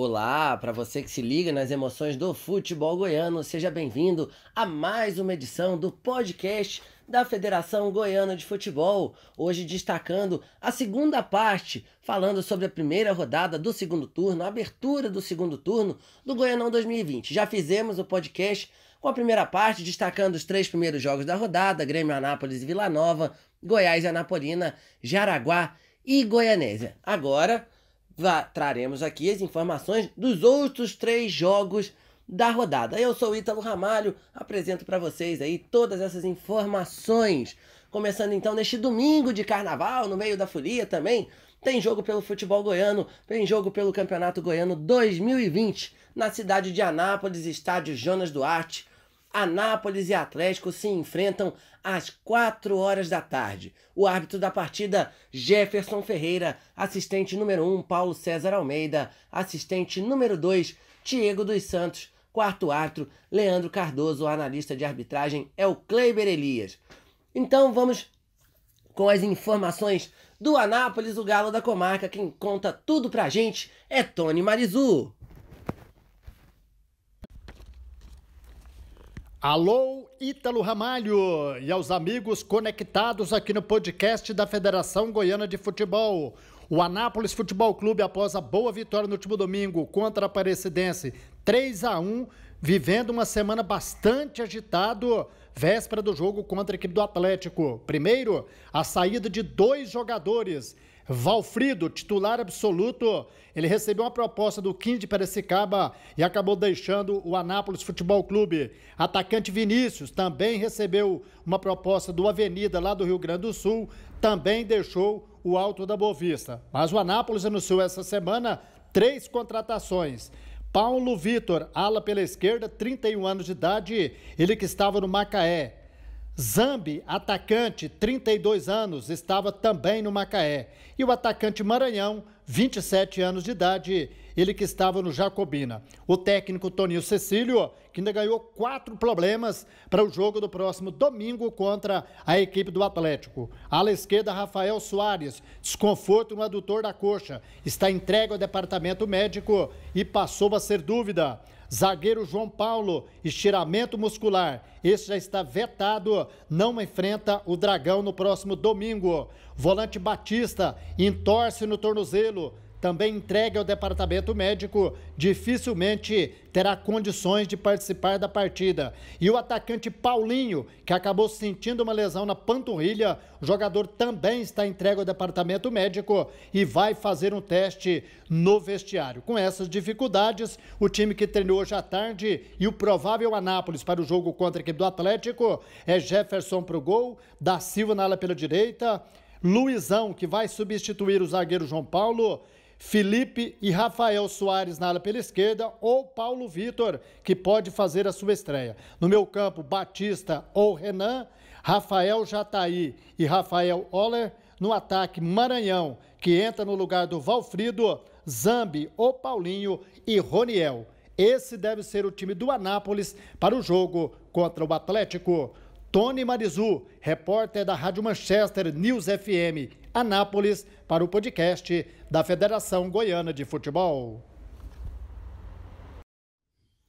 Olá, para você que se liga nas emoções do futebol goiano, seja bem-vindo a mais uma edição do podcast da Federação Goiana de Futebol. Hoje destacando a segunda parte, falando sobre a primeira rodada do segundo turno, a abertura do segundo turno do Goianão 2020. Já fizemos o podcast com a primeira parte, destacando os três primeiros jogos da rodada: Grêmio Anápolis e Vila Nova, Goiás e Anapolina, Jaraguá e Goianésia. Agora traremos aqui as informações dos outros três jogos da rodada. Eu sou Ítalo Ramalho, apresento para vocês aí todas essas informações. Começando então neste domingo de carnaval, no meio da folia também, tem jogo pelo futebol goiano, tem jogo pelo Campeonato Goiano 2020, na cidade de Anápolis, estádio Jonas Duarte. Anápolis e Atlético se enfrentam às 4 horas da tarde. O árbitro da partida, Jefferson Ferreira, assistente número 1, Paulo César Almeida, assistente número 2, Diego dos Santos, quarto árbitro, Leandro Cardoso, o analista de arbitragem é o Kleiber Elias. Então vamos com as informações do Anápolis, o galo da comarca, quem conta tudo pra gente é Tony Marizu. Alô, Ítalo Ramalho e aos amigos conectados aqui no podcast da Federação Goiana de Futebol. O Anápolis Futebol Clube, após a boa vitória no último domingo contra a Aparecidense, 3 a 1 vivendo uma semana bastante agitada. véspera do jogo contra a equipe do Atlético. Primeiro, a saída de dois jogadores Valfrido, titular absoluto, ele recebeu uma proposta do Kim de Perecicaba e acabou deixando o Anápolis Futebol Clube. Atacante Vinícius também recebeu uma proposta do Avenida, lá do Rio Grande do Sul, também deixou o Alto da Boa Vista. Mas o Anápolis anunciou essa semana três contratações. Paulo Vitor, ala pela esquerda, 31 anos de idade, ele que estava no Macaé. Zambi, atacante, 32 anos, estava também no Macaé. E o atacante Maranhão, 27 anos de idade, ele que estava no Jacobina. O técnico Toninho Cecílio, que ainda ganhou quatro problemas para o jogo do próximo domingo contra a equipe do Atlético. Ala esquerda, Rafael Soares, desconforto no adutor da coxa, está entregue ao departamento médico e passou a ser dúvida. Zagueiro João Paulo, estiramento muscular. Este já está vetado, não enfrenta o Dragão no próximo domingo. Volante Batista entorce no tornozelo. Também entregue ao departamento médico, dificilmente terá condições de participar da partida. E o atacante Paulinho, que acabou sentindo uma lesão na panturrilha, o jogador também está entregue ao departamento médico e vai fazer um teste no vestiário. Com essas dificuldades, o time que treinou hoje à tarde e o provável Anápolis para o jogo contra a equipe do Atlético é Jefferson para o gol, da Silva na ala pela direita. Luizão, que vai substituir o zagueiro João Paulo, Felipe e Rafael Soares na ala pela esquerda ou Paulo Vitor, que pode fazer a sua estreia. No meu campo, Batista ou Renan, Rafael Jataí e Rafael Oller. No ataque, Maranhão, que entra no lugar do Valfrido, Zambi ou Paulinho e Roniel. Esse deve ser o time do Anápolis para o jogo contra o Atlético. Tony Marizu, repórter da Rádio Manchester News FM, Anápolis, para o podcast da Federação Goiana de Futebol.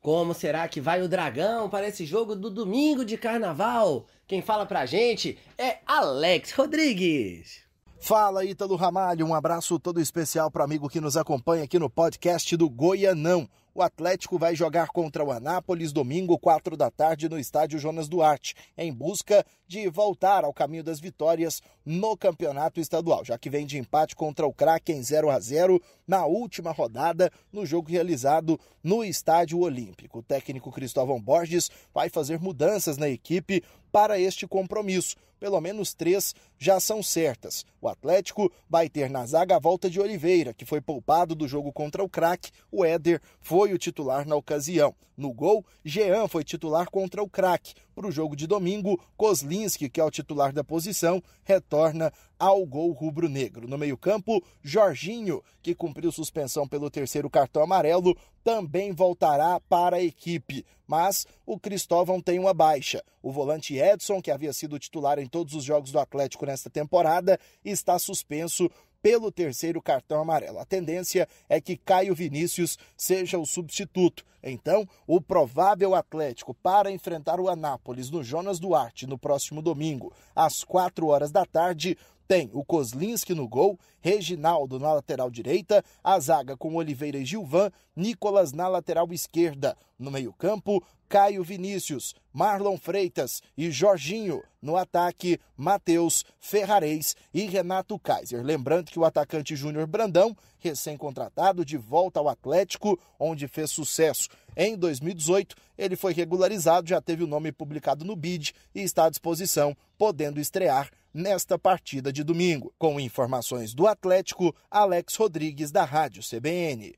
Como será que vai o Dragão para esse jogo do domingo de carnaval? Quem fala pra gente é Alex Rodrigues. Fala Ítalo Ramalho, um abraço todo especial para amigo que nos acompanha aqui no podcast do Goianão. O Atlético vai jogar contra o Anápolis domingo, 4 da tarde, no estádio Jonas Duarte, em busca de voltar ao caminho das vitórias no campeonato estadual, já que vem de empate contra o Kraken 0 a 0 na última rodada no jogo realizado no Estádio Olímpico. O técnico Cristóvão Borges vai fazer mudanças na equipe para este compromisso. Pelo menos três já são certas. O Atlético vai ter na zaga a volta de Oliveira, que foi poupado do jogo contra o craque. O Éder foi o titular na ocasião. No gol, Jean foi titular contra o craque. Para o jogo de domingo, Kozlinski, que é o titular da posição, retorna ao gol rubro-negro. No meio-campo, Jorginho, que cumpriu suspensão pelo terceiro cartão amarelo, também voltará para a equipe. Mas o Cristóvão tem uma baixa. O volante Edson, que havia sido titular em todos os jogos do Atlético nesta temporada, está suspenso pelo terceiro cartão amarelo. A tendência é que Caio Vinícius seja o substituto. Então, o provável Atlético para enfrentar o Anápolis no Jonas Duarte no próximo domingo, às 4 horas da tarde, tem o Kozlinski no gol, Reginaldo na lateral direita, a zaga com Oliveira e Gilvan, Nicolas na lateral esquerda. No meio-campo, Caio Vinícius, Marlon Freitas e Jorginho. No ataque, Matheus, Ferrarez e Renato Kaiser. Lembrando que o atacante Júnior Brandão, recém-contratado de volta ao Atlético, onde fez sucesso em 2018, ele foi regularizado, já teve o nome publicado no BID e está à disposição, podendo estrear nesta partida de domingo. Com informações do Atlético, Alex Rodrigues, da Rádio CBN.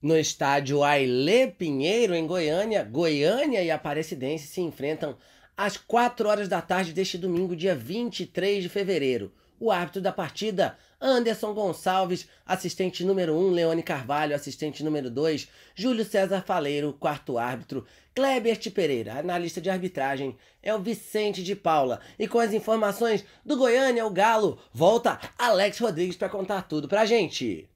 No estádio Ailê Pinheiro, em Goiânia, Goiânia e Aparecidense se enfrentam às 4 horas da tarde deste domingo, dia 23 de fevereiro. O árbitro da partida, Anderson Gonçalves, assistente número 1, um, Leone Carvalho, assistente número 2, Júlio César Faleiro, quarto árbitro, Klebert Pereira, analista de arbitragem, é o Vicente de Paula. E com as informações do Goiânia, o Galo, volta Alex Rodrigues para contar tudo pra gente.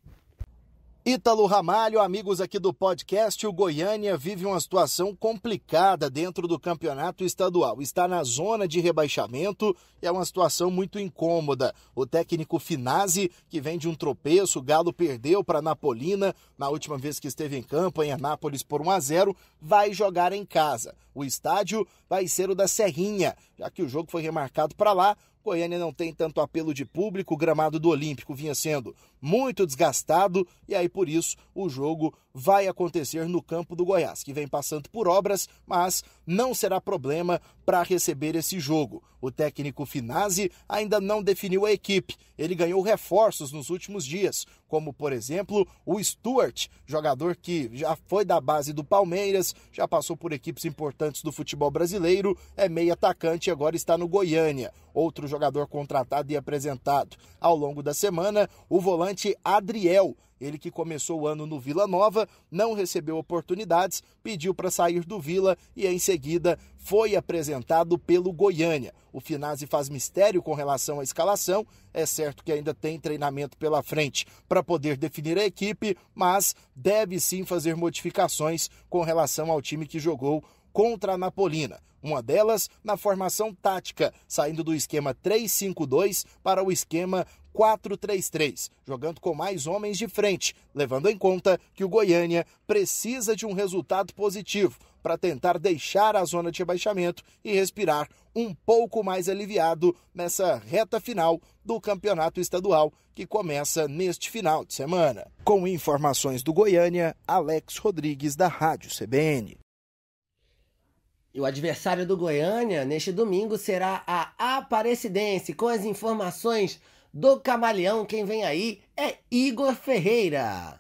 Ítalo Ramalho, amigos aqui do podcast, o Goiânia vive uma situação complicada dentro do campeonato estadual. Está na zona de rebaixamento e é uma situação muito incômoda. O técnico Finazzi, que vem de um tropeço, o Galo perdeu para Napolina na última vez que esteve em campo, em Anápolis, por 1 a 0 vai jogar em casa. O estádio vai ser o da Serrinha, já que o jogo foi remarcado para lá. Goiânia não tem tanto apelo de público, o gramado do Olímpico vinha sendo muito desgastado e aí por isso o jogo vai acontecer no campo do Goiás, que vem passando por obras, mas não será problema para receber esse jogo. O técnico Finazzi ainda não definiu a equipe. Ele ganhou reforços nos últimos dias, como por exemplo o Stuart, jogador que já foi da base do Palmeiras, já passou por equipes importantes do futebol brasileiro, é meio atacante e agora está no Goiânia. Outro jogador contratado e apresentado ao longo da semana, o volante centroavante Adriel. Ele que começou o ano no Vila Nova, não recebeu oportunidades, pediu para sair do Vila e em seguida foi apresentado pelo Goiânia. O Finazzi faz mistério com relação à escalação. É certo que ainda tem treinamento pela frente para poder definir a equipe, mas deve sim fazer modificações com relação ao time que jogou contra a Napolina. Uma delas na formação tática, saindo do esquema 3-5-2 para o esquema 4-3-3, jogando com mais homens de frente, levando em conta que o Goiânia precisa de um resultado positivo para tentar deixar a zona de rebaixamento e respirar um pouco mais aliviado nessa reta final do campeonato estadual que começa neste final de semana. Com informações do Goiânia, Alex Rodrigues da Rádio CBN. E o adversário do Goiânia neste domingo será a Aparecidense, com as informações do Camaleão. Quem vem aí é Igor Ferreira.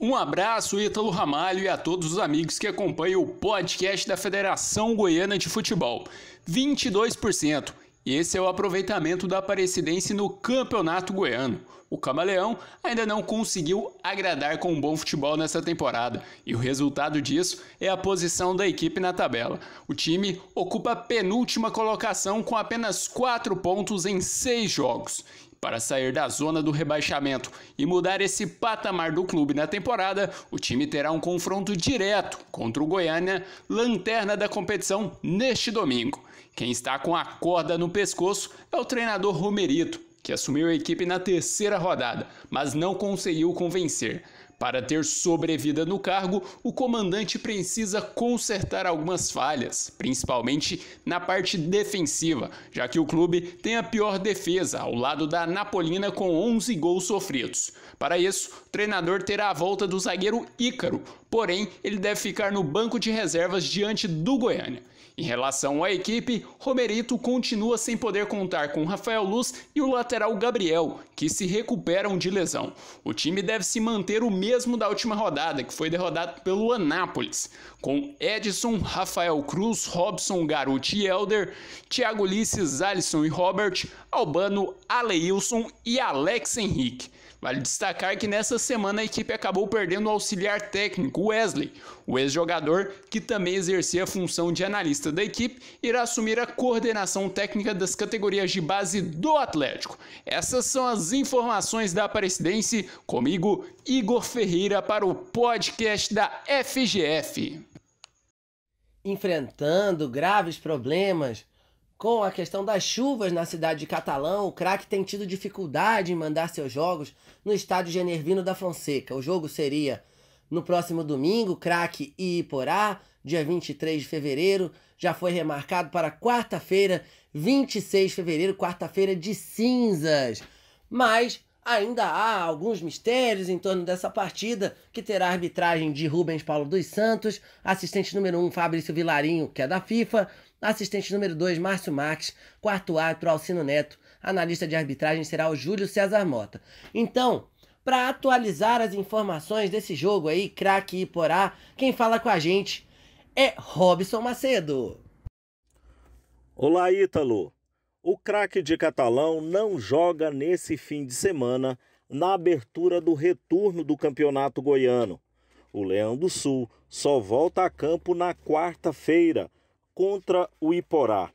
Um abraço, Ítalo Ramalho, e a todos os amigos que acompanham o podcast da Federação Goiana de Futebol. 22%. E esse é o aproveitamento da Aparecidense no Campeonato Goiano. O Camaleão ainda não conseguiu agradar com um bom futebol nessa temporada, e o resultado disso é a posição da equipe na tabela. O time ocupa a penúltima colocação com apenas 4 pontos em 6 jogos, para sair da zona do rebaixamento e mudar esse patamar do clube na temporada, o time terá um confronto direto contra o Goiânia, lanterna da competição, neste domingo. Quem está com a corda no pescoço é o treinador Romerito, que assumiu a equipe na terceira rodada, mas não conseguiu convencer. Para ter sobrevida no cargo, o comandante precisa consertar algumas falhas, principalmente na parte defensiva, já que o clube tem a pior defesa, ao lado da Napolina com 11 gols sofridos. Para isso, o treinador terá a volta do zagueiro Ícaro, porém, ele deve ficar no banco de reservas diante do Goiânia. Em relação à equipe, Romerito continua sem poder contar com Rafael Luz e o lateral Gabriel, que se recuperam de lesão. O time deve se manter o mesmo da última rodada, que foi derrotado pelo Anápolis, com Edson, Rafael Cruz, Robson, Garuti e Elder, Thiago Ulisses, Alisson e Robert, Albano, Aleilson e Alex Henrique. Vale destacar que nessa semana a equipe acabou perdendo o auxiliar técnico Wesley. O ex-jogador, que também exercia a função de analista da equipe, irá assumir a coordenação técnica das categorias de base do Atlético. Essas são as informações da Aparecidense. Comigo, Igor Ferreira, para o podcast da FGF. Enfrentando graves problemas com a questão das chuvas na cidade de Catalão, o craque tem tido dificuldade em mandar seus jogos no estádio Genervino da Fonseca. O jogo seria no próximo domingo, craque e Iporá, dia 23 de fevereiro. Já foi remarcado para quarta-feira, 26 de fevereiro, quarta-feira de cinzas. Mas ainda há alguns mistérios em torno dessa partida, que terá a arbitragem de Rubens Paulo dos Santos, assistente número 1 um, Fabrício Vilarinho, que é da FIFA, Assistente número 2, Márcio Marques. Quarto árbitro, Alcino Neto. Analista de arbitragem será o Júlio César Mota. Então, para atualizar as informações desse jogo aí, craque e porá, quem fala com a gente é Robson Macedo. Olá, Ítalo. O craque de Catalão não joga nesse fim de semana na abertura do retorno do Campeonato Goiano. O Leão do Sul só volta a campo na quarta-feira, contra o Iporá,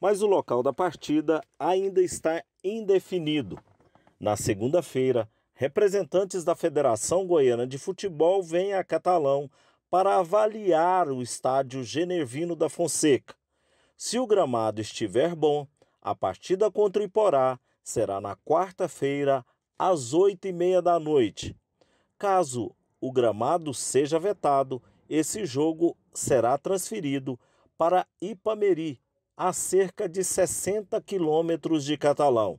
mas o local da partida ainda está indefinido. Na segunda-feira, representantes da Federação Goiana de Futebol vêm a Catalão para avaliar o estádio Genervino da Fonseca. Se o gramado estiver bom, a partida contra o Iporá será na quarta-feira, às oito e meia da noite. Caso o gramado seja vetado, esse jogo será transferido para Ipameri, a cerca de 60 quilômetros de Catalão.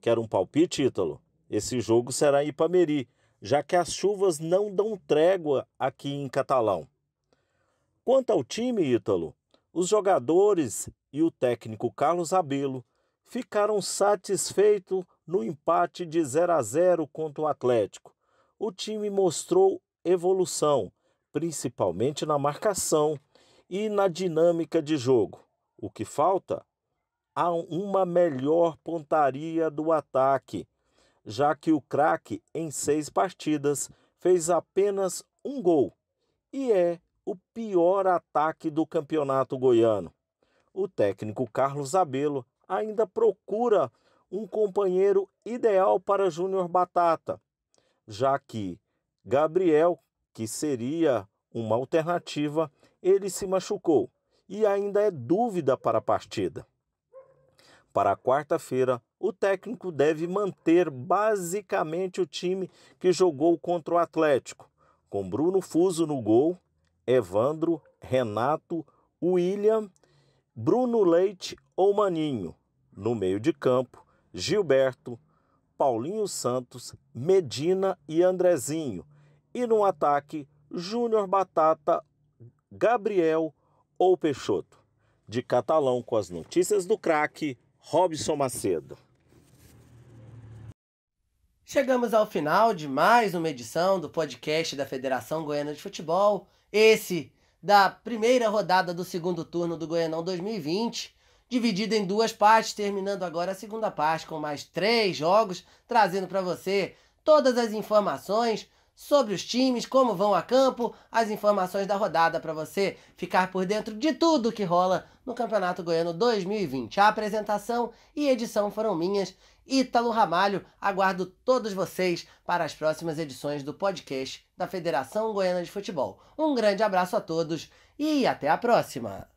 Quer um palpite, título. Esse jogo será em Ipameri, já que as chuvas não dão trégua aqui em Catalão. Quanto ao time, Ítalo, os jogadores e o técnico Carlos Abelo ficaram satisfeitos no empate de 0 a 0 contra o Atlético. O time mostrou evolução, principalmente na marcação, e na dinâmica de jogo. O que falta? Há uma melhor pontaria do ataque, já que o craque, em seis partidas, fez apenas um gol e é o pior ataque do campeonato goiano. O técnico Carlos Abelo ainda procura um companheiro ideal para Júnior Batata, já que Gabriel, que seria uma alternativa, ele se machucou e ainda é dúvida para a partida. Para a quarta-feira, o técnico deve manter basicamente o time que jogou contra o Atlético, com Bruno Fuso no gol, Evandro, Renato, William, Bruno Leite ou Maninho. No meio de campo, Gilberto, Paulinho Santos, Medina e Andrezinho. E no ataque, Júnior Batata Gabriel ou Peixoto. De Catalão com as notícias do craque, Robson Macedo. Chegamos ao final de mais uma edição do podcast da Federação Goiana de Futebol. Esse da primeira rodada do segundo turno do Goianão 2020, dividida em duas partes, terminando agora a segunda parte com mais três jogos, trazendo para você todas as informações sobre os times, como vão a campo, as informações da rodada para você ficar por dentro de tudo que rola no Campeonato Goiano 2020. A apresentação e edição foram minhas. Ítalo Ramalho, aguardo todos vocês para as próximas edições do podcast da Federação Goiana de Futebol. Um grande abraço a todos e até a próxima!